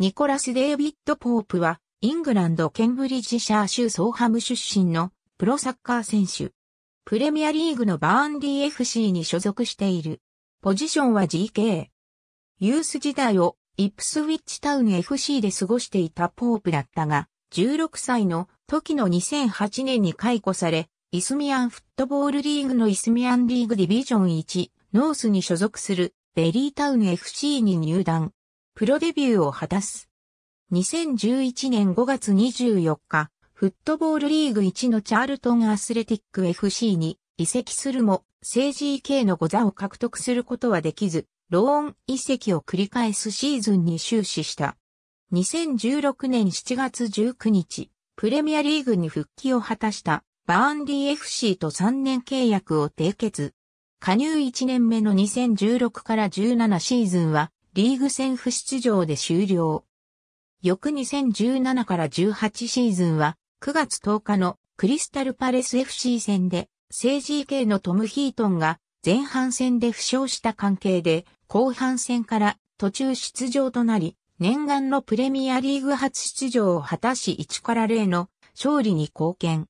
ニコラス・デイビッド・ポープは、イングランド・ケンブリッジシャー州ソーハム出身のプロサッカー選手。プレミアリーグのバーンデー FC に所属している。ポジションは GK。ユース時代をイップスウィッチタウン FC で過ごしていたポープだったが、16歳の時の2008年に解雇され、イスミアンフットボールリーグのイスミアンリーグディビジョン1、ノースに所属するベリータウン FC に入団。プロデビューを果たす。2011年5月24日、フットボールリーグ1のチャールトンアスレティック FC に移籍するも、政治 k の御座を獲得することはできず、ローン移籍を繰り返すシーズンに終始した。2016年7月19日、プレミアリーグに復帰を果たしたバーンリー FC と3年契約を締結。加入1年目の2016から17シーズンはリーグ戦不出場で終了。翌2017から18シーズンは、9月10日のクリスタルパレス FC 戦で、政治系のトム・ヒートンが前半戦で負傷した関係で、後半戦から途中出場となり、念願のプレミアリーグ初出場を果たし1から0の勝利に貢献。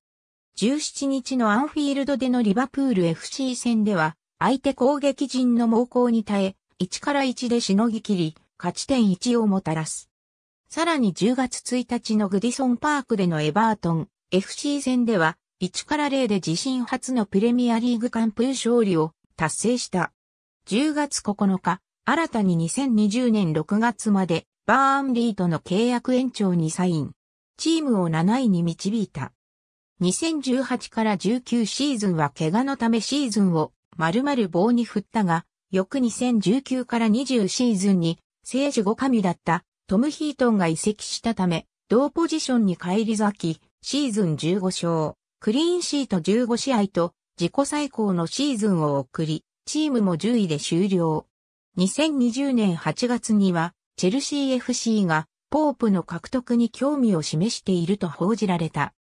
17日のアンフィールドでのリバプール FC 戦では、相手攻撃陣の猛攻に耐え、1から1でしのぎ切り、勝ち点1をもたらす。さらに10月1日のグディソンパークでのエバートン FC 戦では、1から0で自身初のプレミアリーグ完封勝利を達成した。10月9日、新たに2020年6月までバーンリーとの契約延長にサイン。チームを7位に導いた。2018から19シーズンは怪我のためシーズンを丸々棒に振ったが、翌2019から20シーズンに、聖守5神だったトム・ヒートンが移籍したため、同ポジションに返り咲き、シーズン15勝、クリーンシート15試合と、自己最高のシーズンを送り、チームも10位で終了。2020年8月には、チェルシー FC が、ポープの獲得に興味を示していると報じられた。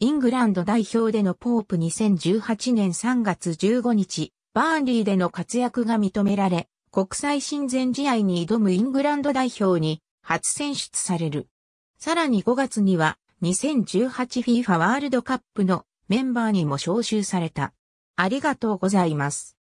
イングランド代表でのポープ2018年3月15日、バーンリーでの活躍が認められ、国際親善試合に挑むイングランド代表に初選出される。さらに5月には 2018FIFA ワールドカップのメンバーにも招集された。ありがとうございます。